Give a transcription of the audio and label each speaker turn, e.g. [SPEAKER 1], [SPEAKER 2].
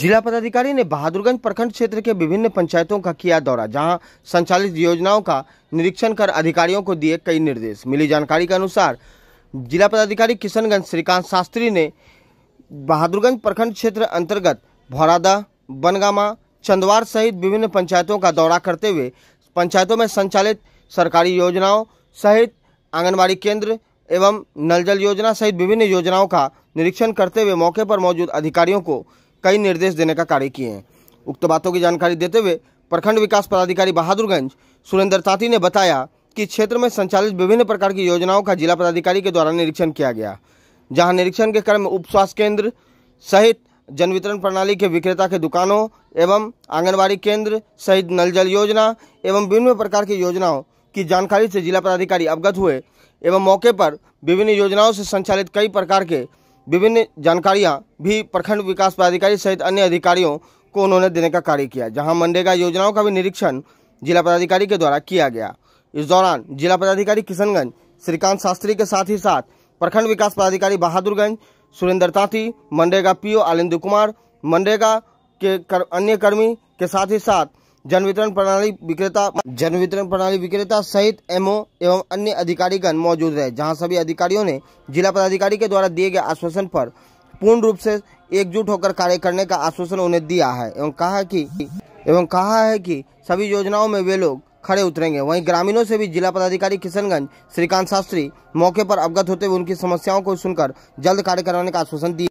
[SPEAKER 1] जिला पदाधिकारी ने बहादुरगंज प्रखंड क्षेत्र के विभिन्न पंचायतों का किया दौरा जहां संचालित योजनाओं का निरीक्षण कर अधिकारियों को दिए कई निर्देश मिली जानकारी के अनुसार जिला पदाधिकारी किशनगंज श्रीकांत शास्त्री ने बहादुरगंज प्रखंड क्षेत्र अंतर्गत भौरादा बनगामा चंदवार सहित विभिन्न पंचायतों का दौरा करते हुए पंचायतों में संचालित सरकारी योजनाओं सहित आंगनबाड़ी केंद्र एवं नल जल योजना सहित विभिन्न योजनाओं का निरीक्षण करते हुए मौके पर मौजूद अधिकारियों को कई निर्देश देने का कार्य किए हैं उक्त बातों की जानकारी देते हुए प्रखंड विकास पदाधिकारी बहादुरगंज सुरेंद्र ताती ने बताया कि क्षेत्र में संचालित विभिन्न प्रकार की योजनाओं का जिला पदाधिकारी के द्वारा निरीक्षण किया गया जहां निरीक्षण के क्रम में उप केंद्र सहित जन वितरण प्रणाली के विक्रेता के दुकानों एवं आंगनबाड़ी केंद्र सहित नल जल योजना एवं विभिन्न प्रकार की योजनाओं की जानकारी से जिला पदाधिकारी अवगत हुए एवं मौके पर विभिन्न योजनाओं से संचालित कई प्रकार के विभिन्न जानकारियां भी प्रखंड विकास पदाधिकारी सहित अन्य अधिकारियों को उन्होंने देने का कार्य किया जहां मनरेगा योजनाओं का भी निरीक्षण जिला पदाधिकारी के द्वारा किया गया इस दौरान जिला पदाधिकारी किशनगंज श्रीकांत शास्त्री के साथ ही साथ प्रखंड विकास पदाधिकारी बहादुरगंज सुरेंद्र तांती मनरेगा पीओ आलिंदू कुमार मनरेगा के कर, अन्य कर्मी के साथ ही साथ जन वितरण प्रणाली विक्रेता जन वितरण प्रणाली विक्रेता सहित एमओ एवं अन्य अधिकारीगण मौजूद रहे जहां सभी अधिकारियों ने जिला पदाधिकारी के द्वारा दिए गए आश्वासन पर पूर्ण रूप से एकजुट होकर कार्य करने का आश्वासन उन्हें दिया है एवं कहा कि एवं कहा है कि सभी योजनाओं में वे लोग खड़े उतरेंगे वहीं ग्रामीणों से भी जिला पदाधिकारी किशनगंज श्रीकांत शास्त्री मौके पर अवगत होते हुए उनकी समस्याओं को सुनकर जल्द कार्य करवाने का आश्वासन दिया